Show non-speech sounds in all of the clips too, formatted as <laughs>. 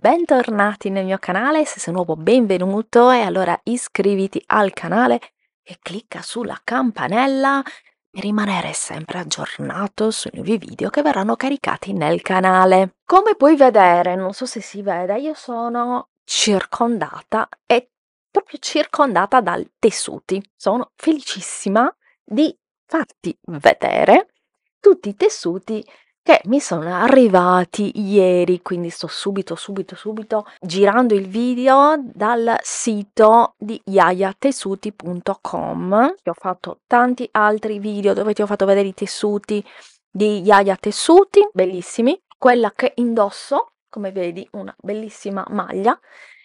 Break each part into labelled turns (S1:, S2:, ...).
S1: Bentornati nel mio canale, se sei nuovo benvenuto e allora iscriviti al canale e clicca sulla campanella per rimanere sempre aggiornato sui nuovi video che verranno caricati nel canale. Come puoi vedere, non so se si vede, io sono circondata e proprio circondata dal tessuti. Sono felicissima di farti vedere tutti i tessuti che mi sono arrivati ieri, quindi sto subito, subito, subito girando il video dal sito di yayatessuti.com. Ho fatto tanti altri video dove ti ho fatto vedere i tessuti di Yaya Tessuti, bellissimi. Quella che indosso, come vedi, una bellissima maglia,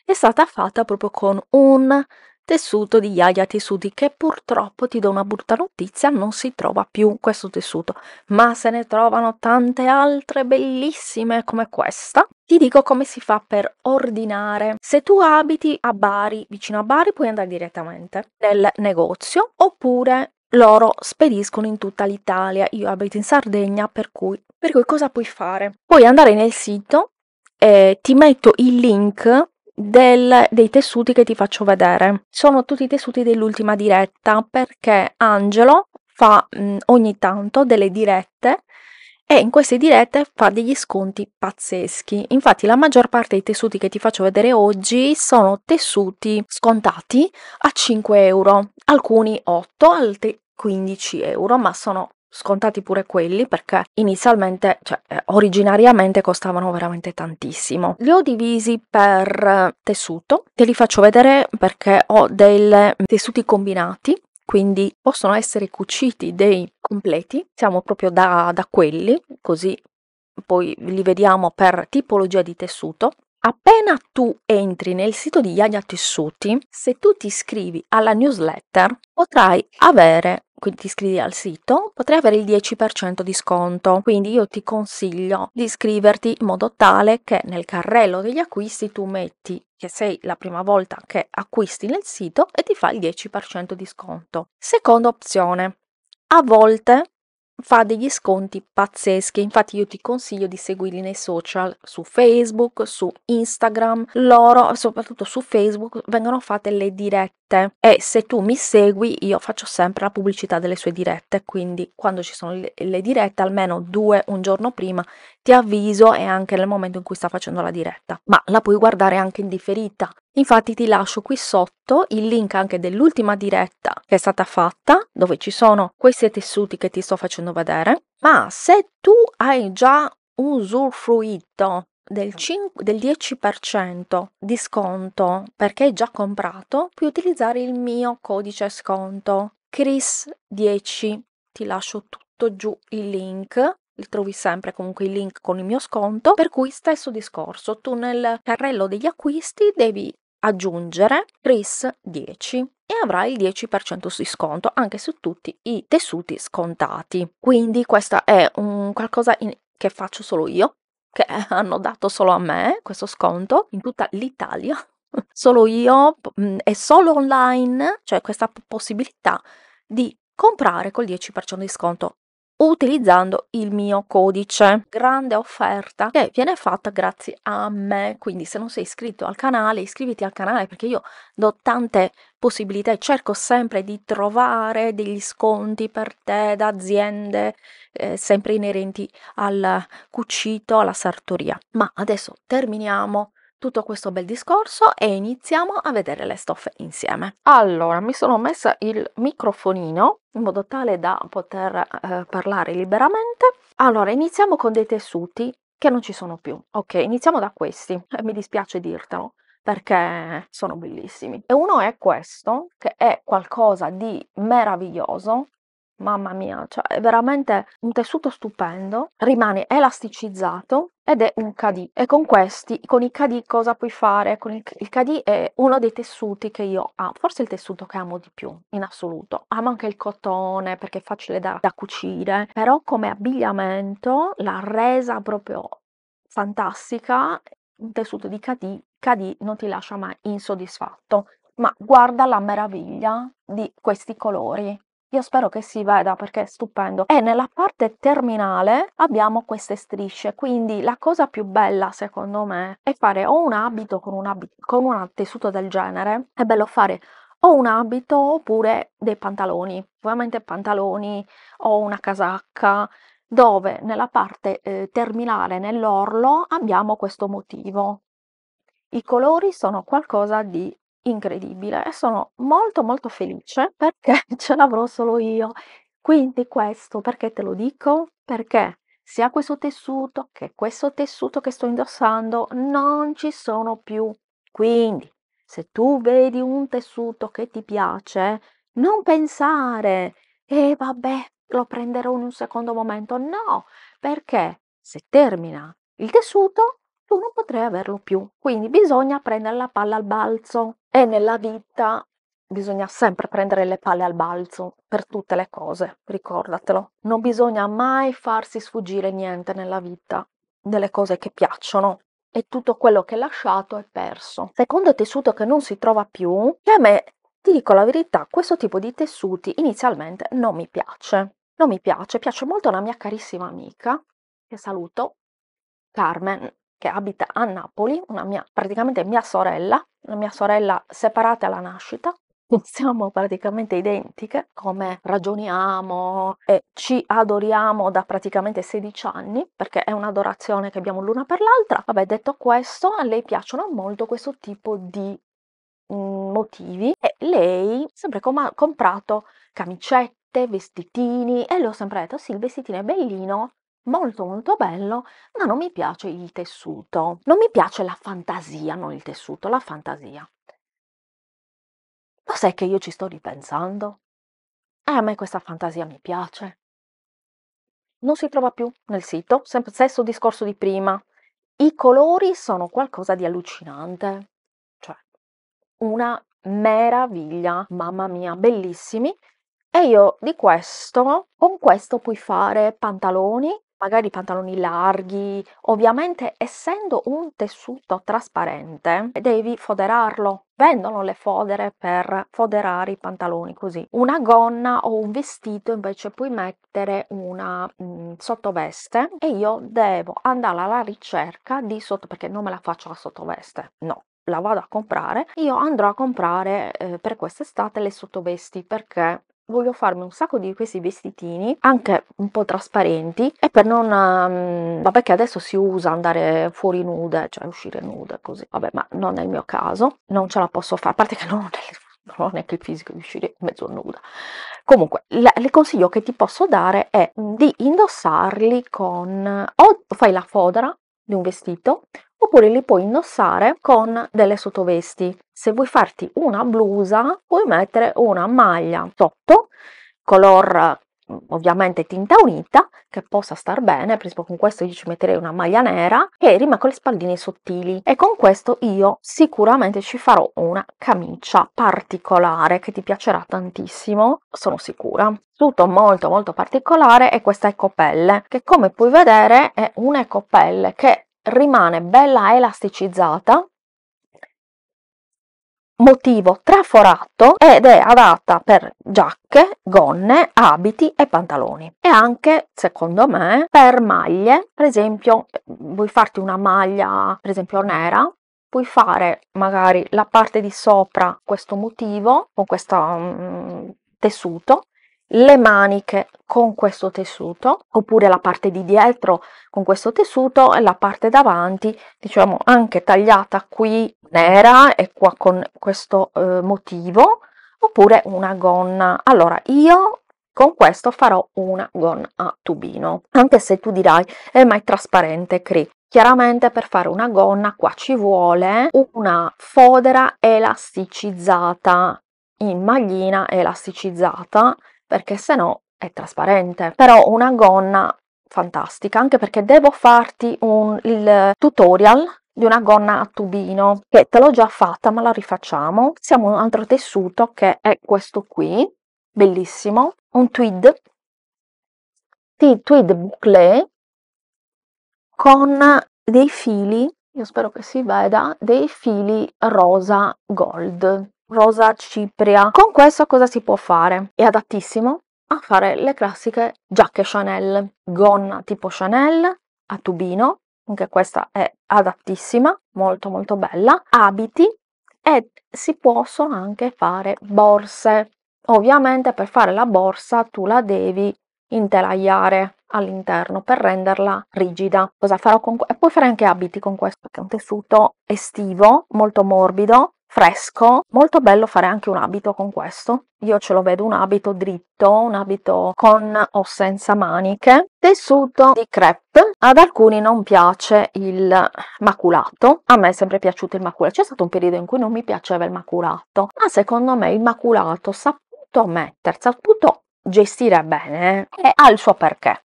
S1: è stata fatta proprio con un tessuto di Yaya Tessuti che purtroppo ti do una brutta notizia non si trova più questo tessuto ma se ne trovano tante altre bellissime come questa ti dico come si fa per ordinare. Se tu abiti a Bari, vicino a Bari, puoi andare direttamente nel negozio oppure loro spediscono in tutta l'Italia. Io abito in Sardegna, per cui, per cui cosa puoi fare? Puoi andare nel sito, eh, ti metto il link del, dei tessuti che ti faccio vedere. Sono tutti i tessuti dell'ultima diretta perché Angelo fa mh, mm, ogni tanto delle dirette e in queste dirette fa degli sconti pazzeschi. Infatti la maggior parte dei tessuti che ti faccio vedere oggi sono tessuti scontati a 5 euro, alcuni 8, altri 15 euro, ma sono scontati pure quelli perché inizialmente, cioè eh, originariamente costavano veramente tantissimo. Li ho divisi per eh, tessuto, te li faccio vedere perché ho dei tessuti combinati quindi possono essere cuciti dei completi, siamo proprio da, da, quelli, così poi li vediamo per tipologia di tessuto. Appena tu entri nel sito di Yaya Tessuti, se tu ti iscrivi alla newsletter, potrai avere ti iscrivi al sito potrai avere il 10% di sconto, quindi io ti consiglio di iscriverti in modo tale che nel carrello degli acquisti tu metti che sei la prima volta che acquisti nel sito e ti fa il 10% di sconto. Seconda opzione, a volte fa degli sconti pazzeschi, infatti io ti consiglio di seguirli nei social, su Facebook, su Instagram, loro soprattutto su Facebook vengono fatte le dirette e se tu mi segui io faccio sempre la pubblicità delle sue dirette, quindi quando ci sono le, dirette almeno due un giorno prima ti avviso e anche nel momento in cui sta facendo la diretta, ma la puoi guardare anche in differita. Infatti ti lascio qui sotto il link anche dell'ultima diretta che è stata fatta, dove ci sono questi tessuti che ti sto facendo vedere, ma se tu hai già usufruito del, 5, del 10% di sconto perché hai già comprato, puoi utilizzare il mio codice sconto Chris10. Ti lascio tutto giù il link trovi sempre comunque il link con il mio sconto, per cui stesso discorso, tu nel carrello degli acquisti devi aggiungere RIS 10 e avrai il 10% di sconto anche su tutti i tessuti scontati. Quindi questo è un qualcosa in, che faccio solo io, che <laughs> hanno dato solo a me questo sconto in tutta l'Italia. <laughs> Solo io e mhmm, solo online, cioè questa possibilità di comprare col 10% di sconto utilizzando il mio codice. Grande offerta che viene fatta grazie a me. Quindi se non sei iscritto al canale, iscriviti al canale perché io do tante possibilità e cerco sempre di trovare degli sconti per te da aziende eh, sempre inerenti al cucito, alla sartoria. Ma adesso terminiamo tutto questo bel discorso e iniziamo a vedere le stoffe insieme. Allora, mi sono messa il microfonino in modo tale da poter eh, parlare liberamente. Allora, iniziamo con dei tessuti che non ci sono più. Ok, iniziamo da questi. Eh, mi dispiace dirtelo perché sono bellissimi. E uno è questo, che è qualcosa di meraviglioso, mamma mia, cioè è veramente un tessuto stupendo, rimane elasticizzato ed è un KD. E con questi, con i KD cosa puoi fare? Con il, il KD è uno dei tessuti che io amo, forse il tessuto che amo di più in assoluto. Amo anche il cotone perché è facile da, da cucire, però come abbigliamento la resa proprio fantastica, un tessuto di KD, KD non ti lascia mai insoddisfatto. Ma guarda la meraviglia di questi colori io spero che si veda perché è stupendo. E nella parte terminale abbiamo queste strisce, quindi la cosa più bella secondo me è fare o un abito con un, abito, con un tessuto del genere, è bello fare o un abito oppure dei pantaloni, ovviamente pantaloni o una casacca, dove nella parte eh, terminale, nell'orlo, abbiamo questo motivo. I colori sono qualcosa di Incredibile e sono molto, molto felice perché <laughs> ce l'avrò solo io. Quindi questo perché te lo dico? Perché sia questo tessuto che questo tessuto che sto indossando non ci sono più. Quindi se tu vedi un tessuto che ti piace, non pensare, eh vabbè, lo prenderò in un secondo momento. No, perché se termina il tessuto tu non potrai averlo più. Quindi bisogna prendere la palla al balzo e nella vita bisogna sempre prendere le palle al balzo per tutte le cose, ricordatelo. Non bisogna mai farsi sfuggire niente nella vita delle cose che piacciono e tutto quello che è lasciato è perso. Secondo tessuto che non si trova più, che a me, ti dico la verità, questo tipo di tessuti inizialmente non mi piace. Non mi piace, piace molto a una mia carissima amica, che saluto, Carmen, che abita a Napoli, una mia, praticamente mia sorella, una mia sorella separata alla nascita, <laughs> siamo praticamente identiche, come ragioniamo e ci adoriamo da praticamente 16 anni, perché è un'adorazione che abbiamo l'una per l'altra. Vabbè, detto questo, a lei piacciono molto questo tipo di mm, motivi e lei sempre com- comprato camicette, vestitini e le ho sempre detto sì, il vestitino è bellino, molto molto bello, ma non mi piace il tessuto. Non mi piace la fantasia, non il tessuto, la fantasia. Lo sai che io ci sto ripensando? E eh, a me questa fantasia mi piace. Non si trova più nel sito, sempre stesso discorso di prima. I colori sono qualcosa di allucinante, cioè una meraviglia, mamma mia, bellissimi. E io di questo, con questo puoi fare pantaloni, magari pantaloni larghi, ovviamente essendo un tessuto trasparente devi foderarlo. Vendono le fodere per foderare i pantaloni così. Una gonna o un vestito invece puoi mettere una mh, mm, sottoveste e io devo andare alla ricerca di sotto perché non me la faccio la sottoveste, no, la vado a comprare, io andrò a comprare eh, per quest'estate le sottovesti perché Voglio farmi un sacco di questi vestitini, anche un po' trasparenti, e per non... Um, vabbè che adesso si usa andare fuori nude, cioè uscire nude così, vabbè ma non è il mio caso, non ce la posso fare, a parte che <laughs> non ho delle non ho neanche il fisico di uscire mezzo nuda. Comunque, il consiglio che ti posso dare è di indossarli con o fai la fodera di un vestito oppure li puoi indossare con delle sottovesti. Se vuoi farti una blusa, puoi mettere una maglia sotto, color mm, ovviamente tinta unita che possa star bene, per esempio con questo io ci metterei una maglia nera che rima con le spalline sottili e con questo io sicuramente ci farò una camicia particolare che ti piacerà tantissimo, sono sicura. Tutto molto molto particolare è questa ecopelle che come puoi vedere è un'ecopelle che rimane bella elasticizzata, motivo traforato ed è adatta per giacche, gonne, abiti e pantaloni e anche secondo me per maglie per esempio vuoi farti una maglia per esempio nera puoi fare magari la parte di sopra questo motivo con questo um, tessuto le maniche con questo tessuto oppure la parte di dietro con questo tessuto e la parte davanti diciamo anche tagliata qui nera e qua con questo eh, motivo oppure una gonna allora io con questo farò una gonna a tubino anche se tu dirai è mai trasparente cri Chiaramente per fare una gonna qua ci vuole una fodera elasticizzata in maglina elasticizzata perché se no è trasparente. Però una gonna fantastica, anche perché devo farti un, il tutorial di una gonna a tubino che te l'ho già fatta ma la rifacciamo siamo un altro tessuto che è questo qui bellissimo un tweed tweed bouclé con dei fili io spero che si veda dei fili rosa gold rosa cipria. Con questo cosa si può fare? È adattissimo a fare le classiche giacche Chanel, gonna tipo Chanel, a tubino, anche questa è adattissima, molto molto bella, abiti e si possono anche fare borse. Ovviamente per fare la borsa tu la devi intelaiare all'interno per renderla rigida. Cosa farò con e puoi fare anche abiti con questo, perché è un tessuto estivo, molto morbido, fresco, molto bello fare anche un abito con questo. Io ce lo vedo un abito dritto, un abito con o senza maniche, tessuto di crepe. Ad alcuni non piace il maculato, a me è sempre piaciuto il maculato. C'è stato un periodo in cui non mi piaceva il maculato, ma secondo me il maculato saputo mettere, saputo gestire bene eh, e ha il suo perché.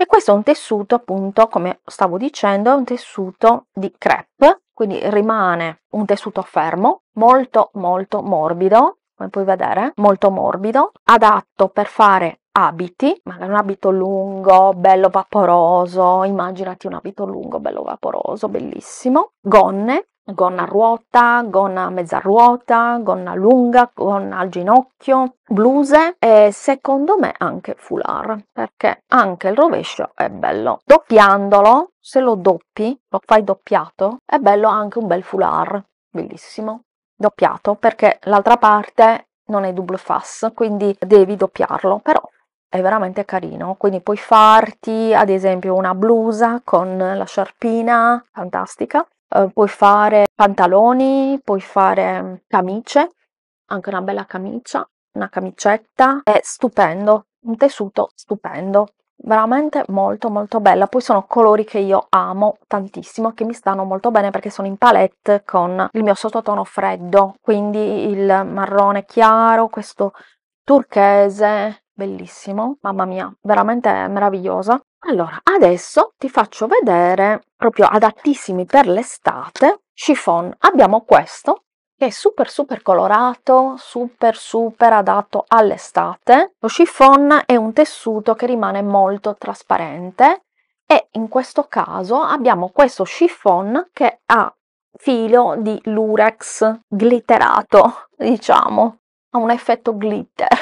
S1: E questo è un tessuto, appunto, come stavo dicendo, è un tessuto di crepe quindi rimane un tessuto fermo, molto molto morbido, come puoi vedere, molto morbido, adatto per fare abiti, magari un abito lungo, bello vaporoso, immaginati un abito lungo, bello vaporoso, bellissimo, gonne, gonna a ruota, gonna a mezza ruota, gonna lunga, gonna al ginocchio, bluse e secondo me anche foulard perché anche il rovescio è bello. Doppiandolo, se lo doppi, lo fai doppiato, è bello anche un bel foulard, bellissimo. Doppiato perché l'altra parte non è double fast, quindi devi doppiarlo, però è veramente carino, quindi puoi farti ad esempio una blusa con la sciarpina, fantastica, Uhm, puoi fare pantaloni, puoi fare mhmm, camicie, anche una bella camicia, una camicetta, è stupendo, un tessuto stupendo, veramente molto molto bella. Poi sono colori che io amo tantissimo, che mi stanno molto bene perché sono in palette con il mio sottotono freddo, quindi il marrone chiaro, questo turchese, bellissimo, mamma mia, veramente meravigliosa. Allora, adesso ti faccio vedere, proprio adattissimi per l'estate, chiffon. Abbiamo questo, che è super super colorato, super super adatto all'estate. Lo chiffon è un tessuto che rimane molto trasparente e in questo caso abbiamo questo chiffon che ha filo di lurex glitterato, <laughs> diciamo, ha un effetto glitter.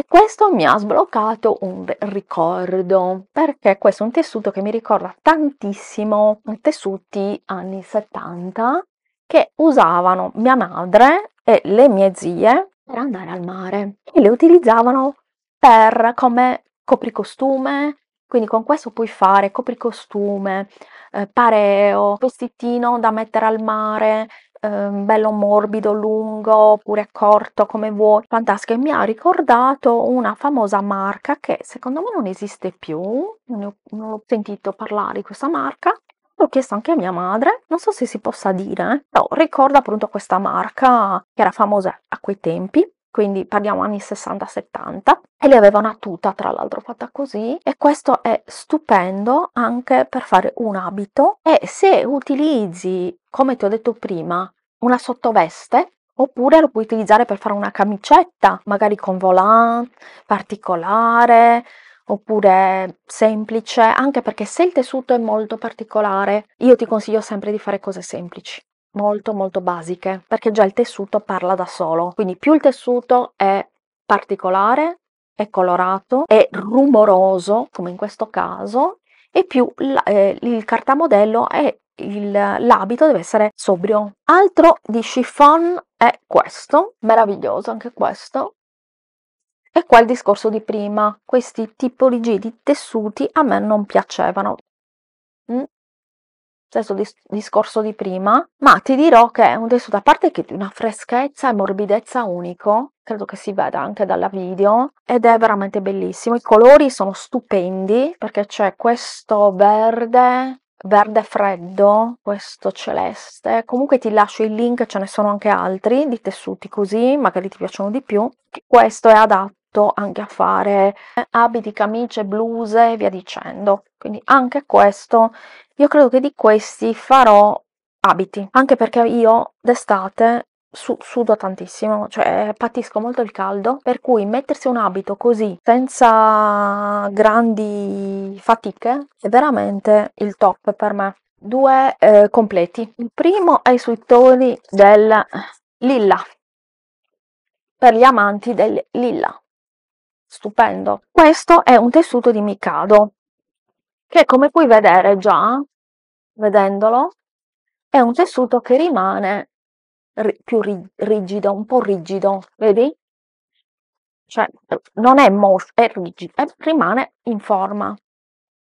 S1: E questo mi ha sbloccato un ricordo, perché questo è un tessuto che mi ricorda tantissimo i tessuti anni 70 che usavano mia madre e le mie zie per andare al mare e le utilizzavano per come copricostume, quindi con questo puoi fare copricostume, eh, pareo, vestitino da mettere al mare, ehm, bello morbido, lungo oppure corto come vuoi. Fantastico, e mi ha ricordato una famosa marca che secondo me non esiste più, non, ho, non ho sentito parlare di questa marca, l'ho chiesto anche a mia madre, non so se si possa dire, eh? però ricorda appunto questa marca che era famosa a quei tempi quindi parliamo anni 60-70, e lei aveva una tuta tra l'altro fatta così e questo è stupendo anche per fare un abito e se utilizzi, come ti ho detto prima, una sottoveste oppure lo puoi utilizzare per fare una camicetta, magari con volant, particolare, oppure semplice, anche perché se il tessuto è molto particolare, io ti consiglio sempre di fare cose semplici molto molto basiche perché già il tessuto parla da solo quindi più il tessuto è particolare è colorato è rumoroso come in questo caso e più la, eh, il cartamodello e l'abito deve essere sobrio altro di chiffon è questo meraviglioso anche questo e qua il discorso di prima, questi tipologie di tessuti a me non piacevano stesso dis- discorso di prima, ma ti dirò che è un tessuto a parte che di una freschezza e morbidezza unico, credo che si veda anche dalla video, ed è veramente bellissimo. I colori sono stupendi perché c'è questo verde verde freddo, questo celeste. Comunque ti lascio il link, ce ne sono anche altri di tessuti così, magari ti piacciono di più. Questo è adatto anche a fare eh, abiti, camicie, bluse e via dicendo. Quindi anche questo, io credo che di questi farò abiti, anche perché io d'estate su, sudo tantissimo, cioè eh, patisco molto il caldo, per cui mettersi un abito così senza grandi fatiche è veramente il top per me. Due eh, completi. Il primo è sui toni del lilla, per gli amanti del lilla stupendo. Questo è un tessuto di Mikado, che come puoi vedere già, vedendolo, è un tessuto che rimane ri più ri rigido, un po' rigido, vedi? Cioè, non è moscio, è rigido, è, rimane in forma.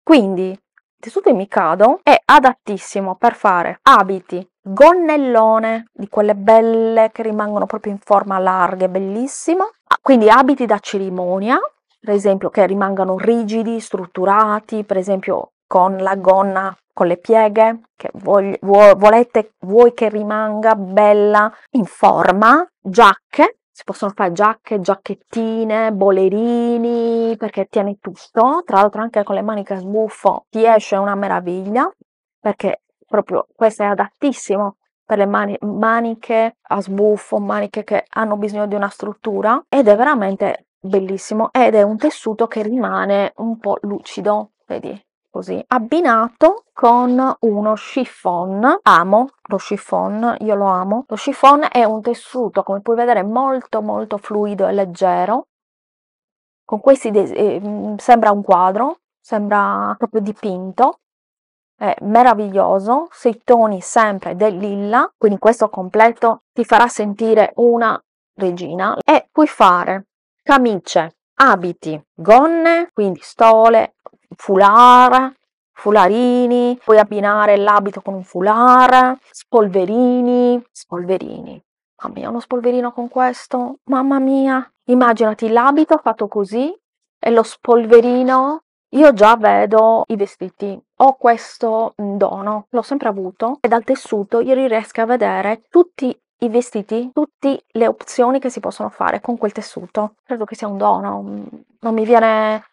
S1: Quindi, il tessuto di Mikado è adattissimo per fare abiti, gonnellone, di quelle belle che rimangono proprio in forma larghe, bellissimo, quindi abiti da cerimonia, per esempio che rimangano rigidi, strutturati, per esempio con la gonna con le pieghe, che vogli, vuo, volete, vuoi che rimanga bella in forma, giacche, si possono fare giacche, giacchettine, bolerini, perché tiene tutto, tra l'altro anche con le maniche a sbuffo ti esce una meraviglia, perché proprio questo è adattissimo per le mani- maniche a sbuffo, maniche che hanno bisogno di una struttura ed è veramente bellissimo ed è un tessuto che rimane un po' lucido, vedi? Così, abbinato con uno chiffon, amo lo chiffon, io lo amo. Lo chiffon è un tessuto, come puoi vedere, molto molto fluido e leggero. Con questi eh, mm, sembra un quadro, sembra proprio dipinto eh, meraviglioso sui toni sempre del lilla, quindi questo completo ti farà sentire una regina e puoi fare camicie, abiti, gonne, quindi stole, foulard, fularini, puoi abbinare l'abito con un foulard, spolverini, spolverini. Mamma mia, uno spolverino con questo? Mamma mia! Immaginati l'abito fatto così e lo spolverino io già vedo i vestiti, ho questo mm, dono, l'ho sempre avuto e dal tessuto io riesco a vedere tutti i vestiti, tutte le opzioni che si possono fare con quel tessuto. Credo che sia un dono, mm, non mi viene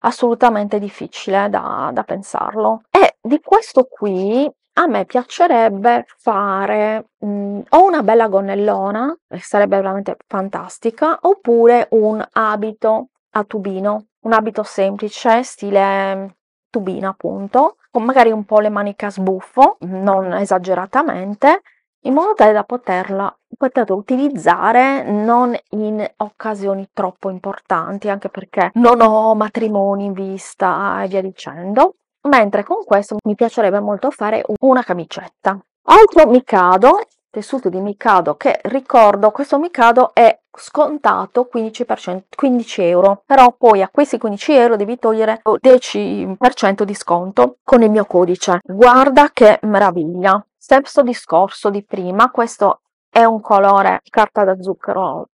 S1: assolutamente difficile da, da pensarlo. E di questo qui a me piacerebbe fare mh, mm, o una bella gonnellona, sarebbe veramente fantastica, oppure un abito a tubino un abito semplice, stile mm, tubina appunto, con magari un po' le maniche a sbuffo, non esageratamente, in modo tale da poterla, poterla, utilizzare non in occasioni troppo importanti, anche perché non ho matrimoni in vista e via dicendo. Mentre con questo mi piacerebbe molto fare una camicetta. Altro mi cado tessuto di Mikado che ricordo questo Mikado è scontato 15%, 15 euro però poi a questi 15 euro devi togliere 10% di sconto con il mio codice guarda che meraviglia stesso discorso di prima questo è un colore carta da zucchero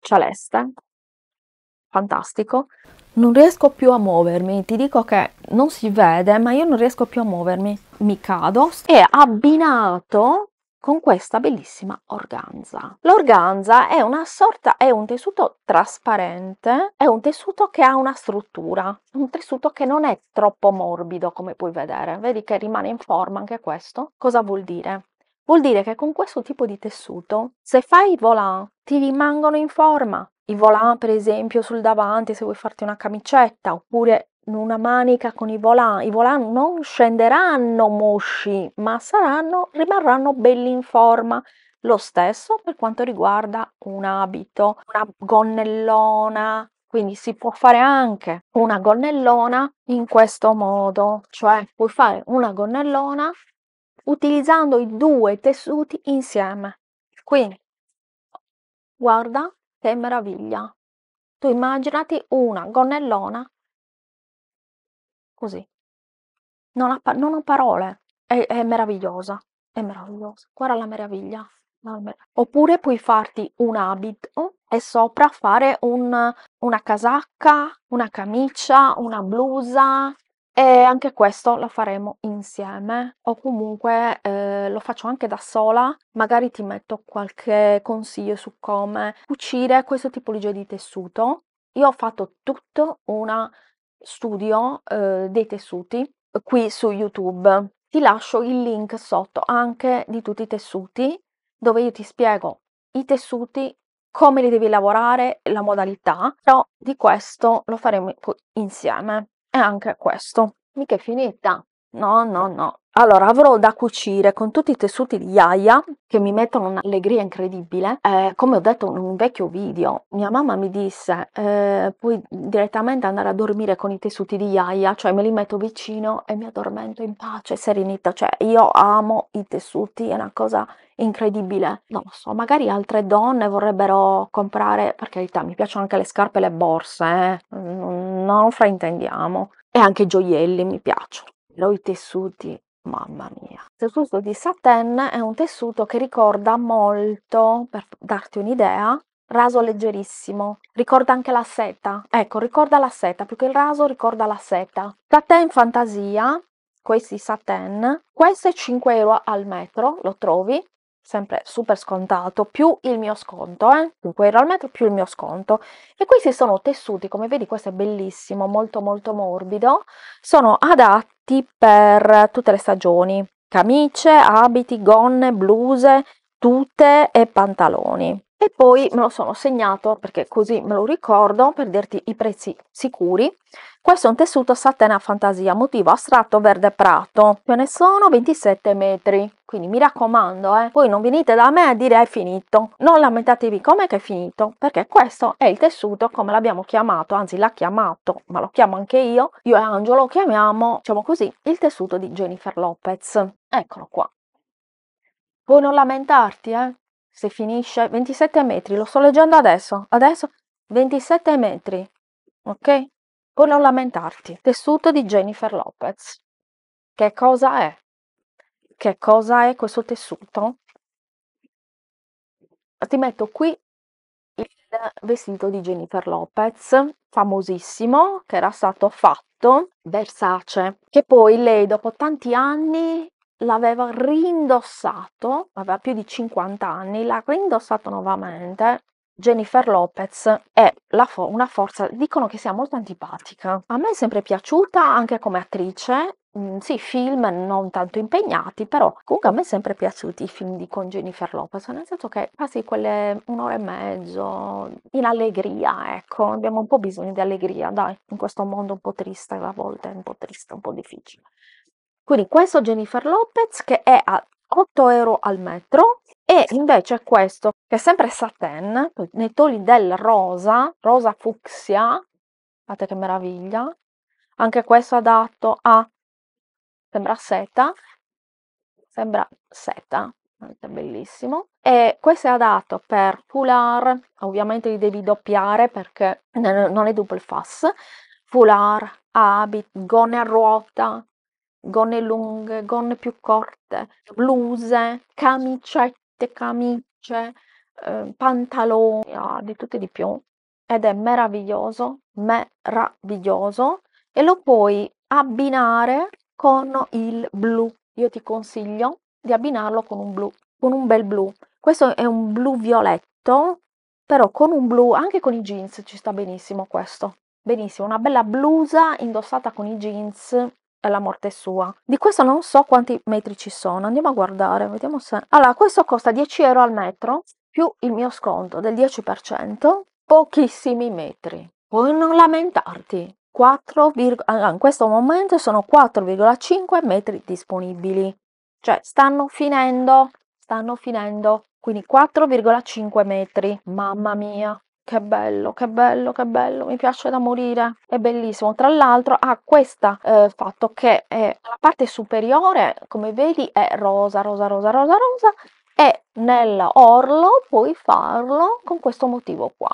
S1: celeste fantastico non riesco più a muovermi, ti dico che non si vede, ma io non riesco più a muovermi. Mi cado e abbinato con questa bellissima organza. L'organza è una sorta, è un tessuto trasparente, è un tessuto che ha una struttura, un tessuto che non è troppo morbido come puoi vedere, vedi che rimane in forma anche questo. Cosa vuol dire? Vuol dire che con questo tipo di tessuto, se fai i volant, ti rimangono in forma. I volant, per esempio, sul davanti, se vuoi farti una camicetta, oppure una manica con i volant, i volant non scenderanno mosci, ma saranno, rimarranno belli in forma. Lo stesso per quanto riguarda un abito, una gonnellona, quindi si può fare anche una gonnellona in questo modo, cioè puoi fare una gonnellona utilizzando i due tessuti insieme. Quindi guarda che meraviglia. Tu immaginati una gonnellona Così. Non ha pa non ho parole. È è meravigliosa, è meravigliosa. Guarda la meraviglia. oppure puoi farti un abito oh, e sopra fare un una casacca, una camicia, una blusa e anche questo lo faremo insieme o comunque, ehm, lo faccio anche da sola, magari ti metto qualche consiglio su come cucire questo tipo di tessuto. Io ho fatto tutto una studio eh, dei tessuti eh, qui su YouTube. Ti lascio il link sotto anche di tutti i tessuti dove io ti spiego i tessuti, come li devi lavorare, la modalità, però di questo lo faremo insieme e anche questo. Mica è finita. No, no, no. Allora, avrò da cucire con tutti i tessuti di Yaya che mi mettono un'allegria incredibile. Eh, come ho detto in un vecchio video, mia mamma mi disse: eh, puoi direttamente andare a dormire con i tessuti di Yaya, cioè me li metto vicino e mi addormento in pace, serenità. Cioè, io amo i tessuti, è una cosa incredibile. Non lo so, magari altre donne vorrebbero comprare, per carità, mi piacciono anche le scarpe e le borse, eh. non fraintendiamo. E anche i gioielli mi piacciono. Lo i tessuti, mamma mia. Il tessuto di satin è un tessuto che ricorda molto, per darti un'idea, raso leggerissimo, ricorda anche la seta. Ecco, ricorda la seta, più che il raso ricorda la seta. Satin fantasia, questi satin, questo è 5 euro al metro, lo trovi, sempre super scontato, più il mio sconto, eh? 5 euro al metro più il mio sconto. E questi sono tessuti, come vedi questo è bellissimo, molto molto morbido, sono adatti abbonamenti per tutte le stagioni, camicie, abiti, gonne, bluse, tute e pantaloni. E poi me lo sono segnato perché così me lo ricordo per dirti i prezzi sicuri. Questo è un tessuto satena fantasia, motivo astratto verde prato. Ce ne sono 27 metri, quindi mi raccomando, eh, voi non venite da me a dire è finito. Non lamentatevi com'è che è finito, perché questo è il tessuto come l'abbiamo chiamato, anzi l'ha chiamato, ma lo chiamo anche io. Io e Angelo chiamiamo, diciamo così, il tessuto di Jennifer Lopez. Eccolo qua. Puoi non lamentarti, eh? se finisce 27 metri, lo sto leggendo adesso, adesso 27 metri, ok? puoi non lamentarti. Tessuto di Jennifer Lopez. Che cosa è? Che cosa è questo tessuto? Ti metto qui il vestito di Jennifer Lopez, famosissimo, che era stato fatto Versace, che poi lei dopo tanti anni l'aveva rindossato, aveva più di 50 anni, l'ha rindossato nuovamente Jennifer Lopez è fo- una forza, dicono che sia molto antipatica. A me è sempre piaciuta anche come attrice. Mm, sì, film non tanto impegnati, però comunque a me è sempre piaciuti i film di con Jennifer Lopez, nel senso che quasi quelle un'ora e mezzo in allegria, ecco, abbiamo un po' bisogno di allegria, dai, in questo mondo un po' triste, a volte un po' triste, un po' difficile. Quindi questo Jennifer Lopez che è a 8 euro al metro e invece questo che è sempre satin, nei toni del rosa, rosa fucsia, guardate che meraviglia, anche questo adatto a, sembra seta, sembra seta, è bellissimo. E questo è adatto per foulard, ovviamente li devi doppiare perché non è double fast, foulard, abit, gone a ruota, gonne lunghe, gonne più corte, bluse, camicette, camicie, ehm, pantaloni, ah, di tutto e di più. Ed è meraviglioso, meraviglioso. E lo puoi abbinare con il blu. Io ti consiglio di abbinarlo con un blu, con un bel blu. Questo è un blu violetto, però con un blu, anche con i jeans ci sta benissimo questo. Benissimo, una bella blusa indossata con i jeans la morte sua. Di questo non so quanti metri ci sono, andiamo a guardare, vediamo se... Allora, questo costa 10 euro al metro, più il mio sconto del 10%, pochissimi metri. Puoi non lamentarti. 4, allora, in questo momento sono 4,5 metri disponibili. Cioè, stanno finendo, stanno finendo. Quindi 4,5 metri, mamma mia. Che bello, che bello, che bello, mi piace da morire, è bellissimo. Tra l'altro ha ah, questo eh, fatto che eh, la parte superiore, come vedi, è rosa, rosa, rosa, rosa, rosa e nell'orlo puoi farlo con questo motivo qua.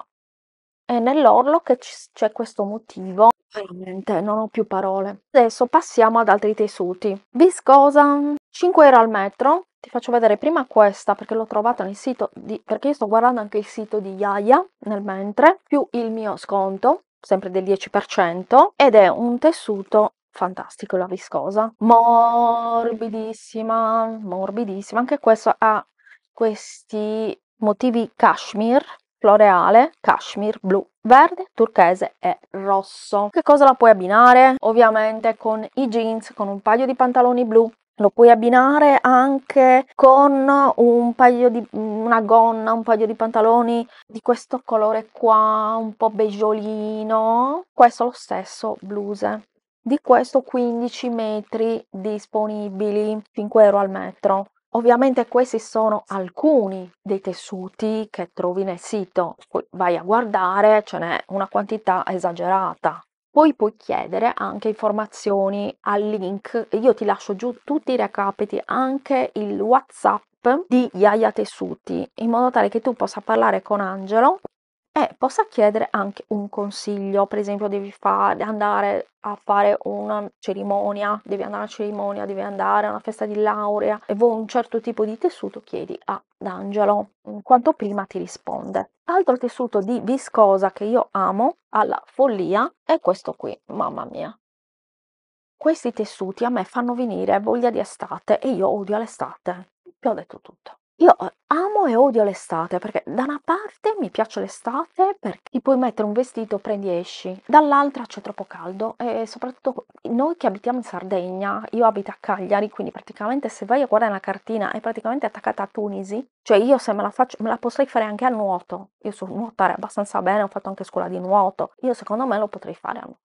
S1: È nell'orlo che c'è questo motivo veramente non ho più parole. Adesso passiamo ad altri tessuti. Viscosa 5 euro al metro, ti faccio vedere prima questa perché l'ho trovata nel sito di, perché io sto guardando anche il sito di Yaya nel mentre, più il mio sconto, sempre del 10%, ed è un tessuto fantastico la viscosa, morbidissima, morbidissima, anche questo ha questi motivi cashmere, floreale, cashmere, blu, verde, turchese e rosso. Che cosa la puoi abbinare? Ovviamente con i jeans, con un paio di pantaloni blu, lo puoi abbinare anche con un paio di una gonna, un paio di pantaloni di questo colore qua, un po' beigeolino, questo lo stesso, bluse. Di questo 15 metri disponibili, 5 euro al metro. Ovviamente questi sono alcuni dei tessuti che trovi nel sito, poi vai a guardare, ce n'è una quantità esagerata. Poi puoi chiedere anche informazioni al link, io ti lascio giù tutti i recapiti, anche il WhatsApp di Yaya Tessuti in modo tale che tu possa parlare con Angelo eh, possa chiedere anche un consiglio, per esempio devi fare, andare a fare una cerimonia, devi andare a una cerimonia, devi andare a una festa di laurea e vuoi un certo tipo di tessuto, chiedi ad Angelo, mm, quanto prima ti risponde. Altro tessuto di viscosa che io amo alla follia è questo qui, mamma mia. Questi tessuti a me fanno venire voglia di estate e io odio l'estate. Vi ho detto tutto. Io eh, amo e odio l'estate perché da una parte mi piace l'estate perché ti puoi mettere un vestito, prendi e esci, dall'altra c'è troppo caldo e soprattutto noi che abitiamo in Sardegna, io abito a Cagliari, quindi praticamente se vai a guardare la cartina è praticamente attaccata a Tunisi, cioè io se me la faccio, me la potrei fare anche a nuoto, io so nuotare abbastanza bene, ho fatto anche scuola di nuoto, io secondo me lo potrei fare a nuoto.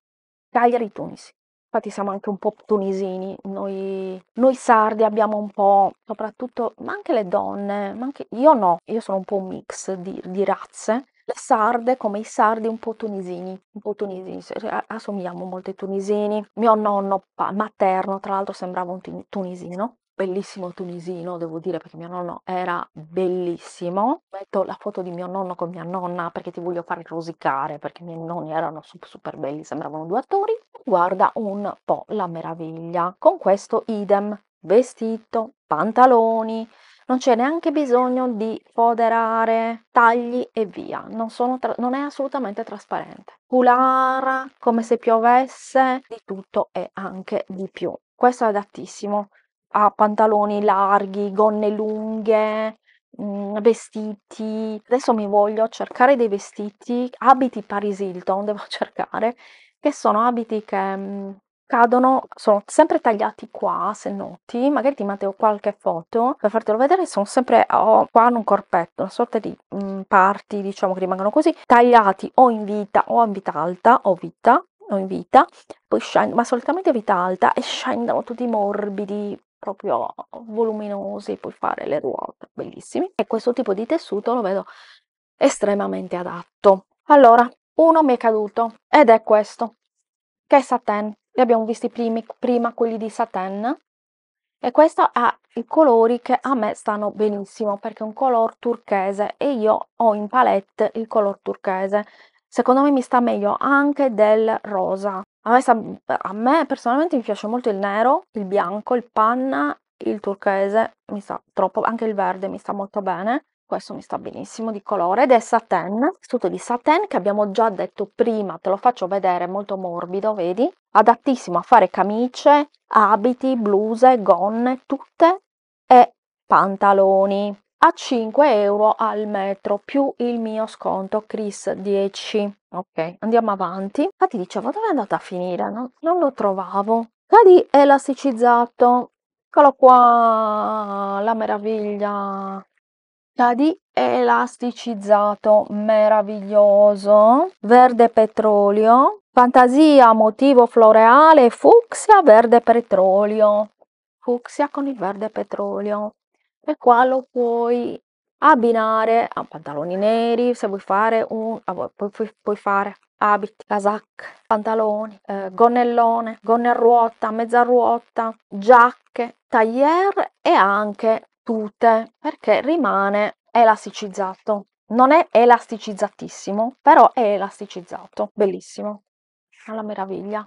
S1: Cagliari-Tunisi infatti siamo anche un po' tunisini, noi, noi sardi abbiamo un po', soprattutto, ma anche le donne, ma anche, io no, io sono un po' un mix di, di razze, le sarde come i sardi un po' tunisini, un po' tunisini, assomigliamo molto ai tunisini. Mio nonno materno, tra l'altro, sembrava un tunisino bellissimo tunisino, devo dire, perché mio nonno era bellissimo. Metto la foto di mio nonno con mia nonna perché ti voglio far rosicare, perché i miei nonni erano super, super belli, sembravano due attori. Guarda un po' la meraviglia. Con questo idem, vestito, pantaloni, non c'è neanche bisogno di foderare tagli e via, non, tra- non, è assolutamente trasparente. Culara, come se piovesse, di tutto e anche di più. Questo è adattissimo a pantaloni larghi, gonne lunghe, mm, vestiti. Adesso mi voglio cercare dei vestiti, abiti Paris Hilton <laughs> devo cercare, che sono abiti che, mm, cadono sono sempre tagliati qua, se noti, magari ti mandeo qualche foto per fartelo vedere, sono sempre ho qua hanno un corpetto, una sorta di, mhmm, parti diciamo che rimangono così, tagliati o in vita o in vita alta o vita o in vita, poi scendono, ma solitamente vita alta e scendono tutti morbidi proprio voluminosi, puoi fare le ruote, bellissimi. E questo tipo di tessuto lo vedo estremamente adatto. Allora, uno mi è caduto ed è questo, che è satin. Li abbiamo visti primi, prima quelli di satin e questo ha i colori che a me stanno benissimo perché è un color turchese e io ho in palette il color turchese. Secondo me mi sta meglio anche del rosa a me, sa- a me personalmente mi piace molto il nero, il bianco, il panna, il turchese, mi sta troppo, anche il verde mi sta molto bene. Questo mi sta benissimo di colore ed è satin, tutto di satin che abbiamo già detto prima, te lo faccio vedere, molto morbido, vedi? Adattissimo a fare camicie, abiti, bluse, gonne, tutte e pantaloni a 5 euro al metro più il mio sconto Chris 10 ok andiamo avanti infatti ah, dicevo dove è andata a finire no? non lo trovavo cadi elasticizzato eccolo qua la meraviglia cadi elasticizzato meraviglioso verde petrolio fantasia motivo floreale fucsia verde petrolio fucsia con il verde petrolio e qua lo puoi abbinare a pantaloni neri, se vuoi fare un... Puoi, ah, puoi, puoi fare abiti, casac pantaloni, eh, gonnellone, gonne a ruota, mezza ruota, giacche, tailleur e anche tute perché rimane elasticizzato. Non è elasticizzatissimo, però è elasticizzato. Bellissimo. È una meraviglia.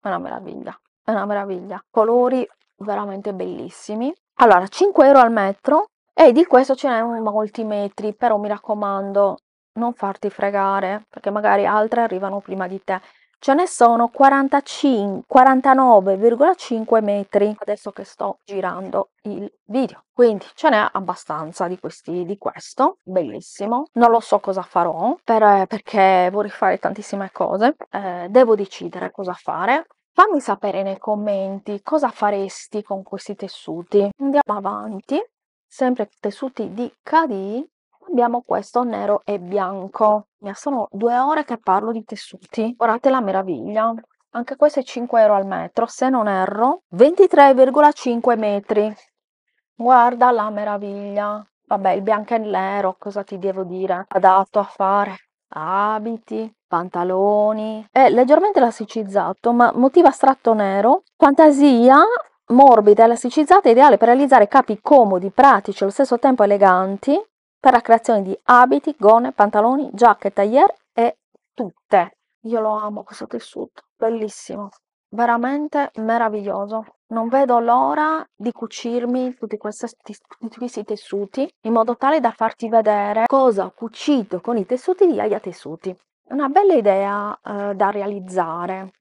S1: È una meraviglia. È una meraviglia. Colori veramente bellissimi. Allora, 5 euro al metro e di questo ce n'è molti metri, però mi raccomando, non farti fregare, perché magari altre arrivano prima di te. Ce ne sono 49,5 metri adesso che sto girando il video. Quindi ce n'è abbastanza di, questi, di questo, bellissimo. Non lo so cosa farò per, perché vorrei fare tantissime cose. Eh, devo decidere cosa fare Fammi sapere nei commenti cosa faresti con questi tessuti. Andiamo avanti, sempre tessuti di KD, abbiamo questo nero e bianco. Sono due ore che parlo di tessuti, guardate la meraviglia. Anche questo è 5 euro al metro, se non erro, 23,5 metri. Guarda la meraviglia. Vabbè, il bianco e il nero, cosa ti devo dire? Adatto a fare abiti, pantaloni, è leggermente elasticizzato ma motivo strato nero, fantasia morbida, elasticizzata, ideale per realizzare capi comodi, pratici e allo stesso tempo eleganti per la creazione di abiti, gonne, pantaloni, giacche, tagliere e tutte. Io lo amo questo tessuto, bellissimo, veramente meraviglioso. Non vedo l'ora di cucirmi tutti questi, tutti questi, tessuti in modo tale da farti vedere cosa ho cucito con i tessuti di Aia Tessuti una bella idea, uhm, da realizzare,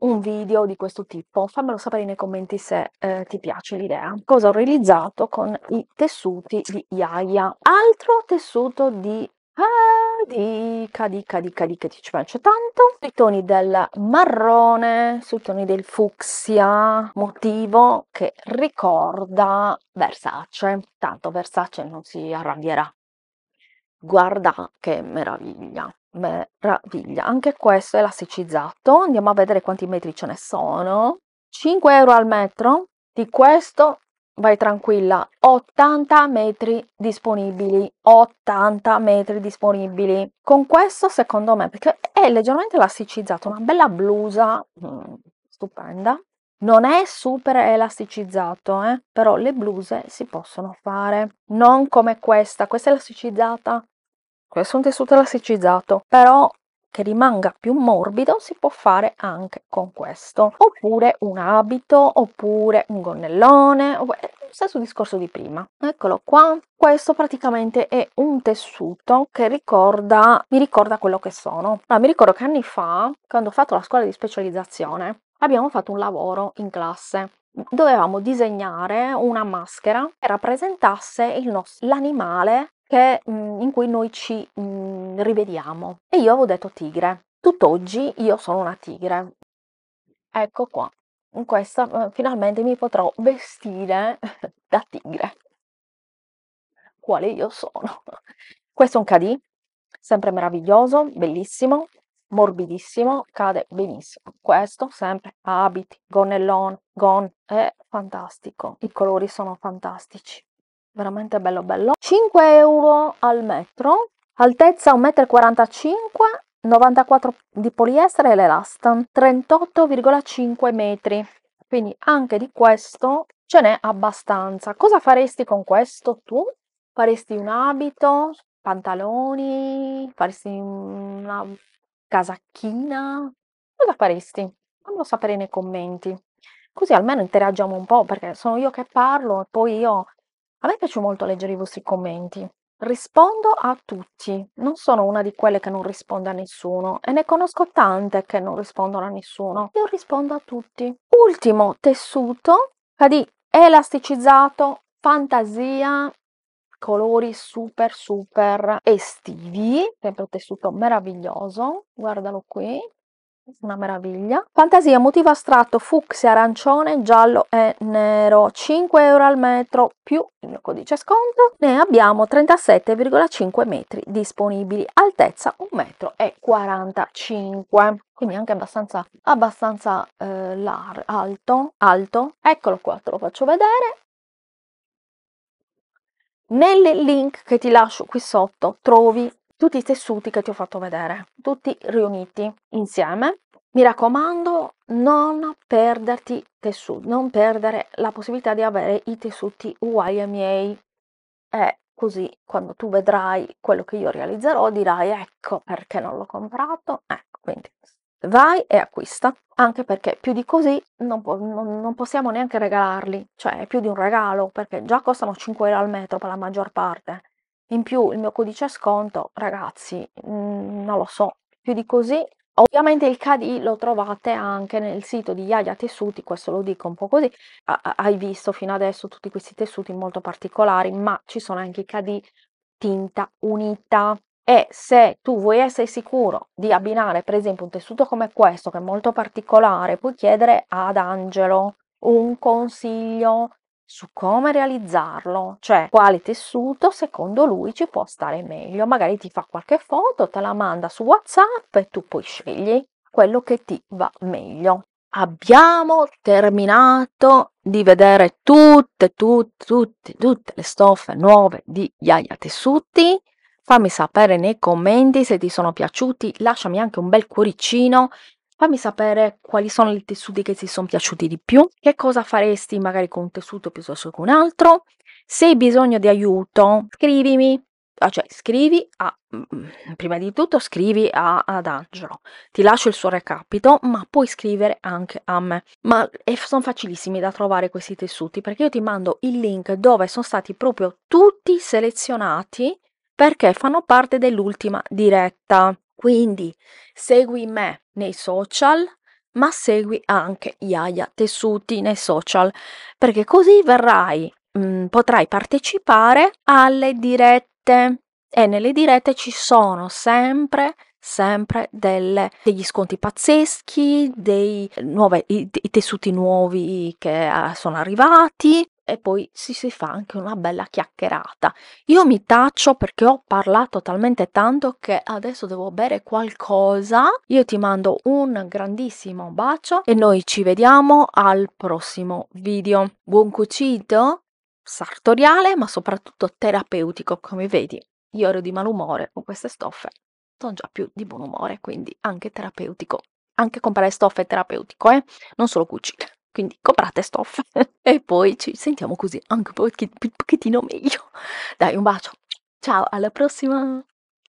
S1: un video di questo tipo. Fammelo sapere nei commenti se, ehm, ti piace l'idea. Cosa ho realizzato con i tessuti di Yaya. Altro tessuto di ah, dica, dica, dica, dica, ti ci piace tanto, sui toni del marrone, sui toni del fucsia, motivo che ricorda Versace. Tanto Versace non si arrabbierà. Guarda che meraviglia. Meraviglia, anche questo è elasticizzato. Andiamo a vedere quanti metri ce ne sono. 5 euro al metro. Di questo, vai tranquilla, 80 metri disponibili. 80 metri disponibili. Con questo, secondo me, perché è leggermente elasticizzato, una bella blusa mm, stupenda. Non è super elasticizzato, eh? però le bluse si possono fare. Non come questa, questa è elasticizzata questo è un tessuto elasticizzato, però che rimanga più morbido si può fare anche con questo oppure un abito oppure un gonnellone stesso discorso di prima eccolo qua questo praticamente è un tessuto che ricorda mi ricorda quello che sono allora, ah, mi ricordo che anni fa quando ho fatto la scuola di specializzazione abbiamo fatto un lavoro in classe dovevamo disegnare una maschera che rappresentasse l'animale che, mh, mhmm, in cui noi ci mh, mhmm, rivediamo. E io avevo detto tigre. Tutt'oggi io sono una tigre. Ecco qua. In questa uhm, finalmente mi potrò vestire da tigre. Quale io sono. Questo è un cadì, sempre meraviglioso, bellissimo, morbidissimo, cade benissimo. Questo sempre abiti, gonnellone, gon, è fantastico. I colori sono fantastici veramente bello bello 5 euro al metro altezza 1,45 m 94 di poliestere e l'elasta 38,5 metri quindi anche di questo ce n'è abbastanza cosa faresti con questo tu? faresti un abito pantaloni faresti una casacchina cosa faresti? fammelo sapere nei commenti così almeno interagiamo un po' perché sono io che parlo e poi io a me piace molto leggere i vostri commenti. Rispondo a tutti, non sono una di quelle che non risponde a nessuno e ne conosco tante che non rispondono a nessuno. Io rispondo a tutti. Ultimo tessuto di elasticizzato, fantasia, colori super super estivi, sempre un tessuto meraviglioso, guardalo qui, una meraviglia. Fantasia, motivo astratto, fucsia, arancione, giallo e nero, 5 euro al metro più il mio codice sconto. Ne abbiamo 37,5 metri disponibili, altezza 1,45 m quindi anche abbastanza, abbastanza eh, lar- alto, alto. Eccolo qua, te lo faccio vedere. Nel link che ti lascio qui sotto trovi tutti i tessuti che ti ho fatto vedere, tutti riuniti insieme. Mi raccomando, non perderti tessuti, non perdere la possibilità di avere i tessuti uguali ai miei. E così quando tu vedrai quello che io realizzerò dirai ecco perché non l'ho comprato. Ecco, quindi vai e acquista, anche perché più di così non, po- non, non, possiamo neanche regalarli, cioè è più di un regalo, perché già costano 5 euro al metro per la maggior parte. In più il mio codice a sconto, ragazzi, mh, mm, non lo so, più di così. Ovviamente il KD lo trovate anche nel sito di Yaya Tessuti, questo lo dico un po' così, ah, hai visto fino adesso tutti questi tessuti molto particolari, ma ci sono anche i KD tinta unita, e se tu vuoi essere sicuro di abbinare per esempio un tessuto come questo che è molto particolare puoi chiedere ad Angelo un consiglio su come realizzarlo, cioè quale tessuto secondo lui ci può stare meglio. Magari ti fa qualche foto, te la manda su WhatsApp e tu poi scegli quello che ti va meglio. Abbiamo terminato di vedere tutte, tutte, tutte, tutte le stoffe nuove di Yaya Tessuti. Fammi sapere nei commenti se ti sono piaciuti, lasciami anche un bel cuoricino Fammi sapere quali sono i tessuti che ti sono piaciuti di più, che cosa faresti magari con un tessuto piuttosto che un altro. Se hai bisogno di aiuto, scrivimi, ah, cioè scrivi a, mm, prima di tutto scrivi a, ad Angelo, ti lascio il suo recapito, ma puoi scrivere anche a me. Ma eh, sono facilissimi da trovare questi tessuti perché io ti mando il link dove sono stati proprio tutti selezionati perché fanno parte dell'ultima diretta. Quindi segui me nei social, ma segui anche Yaya Tessuti nei social, perché così verrai, mh, mhmm, potrai partecipare alle dirette e nelle dirette ci sono sempre sempre delle, degli sconti pazzeschi, dei nuove, i, i tessuti nuovi che ah, sono arrivati e poi si, si fa anche una bella chiacchierata. Io mi taccio perché ho parlato talmente tanto che adesso devo bere qualcosa. Io ti mando un grandissimo bacio e noi ci vediamo al prossimo video. Buon cucito sartoriale ma soprattutto terapeutico come vedi. Io ero di malumore con queste stoffe, sono già più di buon umore, quindi anche terapeutico. Anche comprare stoffe terapeutico, eh? non solo cucire. Quindi comprate stoffe <laughs> e poi ci sentiamo così anche un pochettino meglio. Dai, un bacio. Ciao, alla prossima.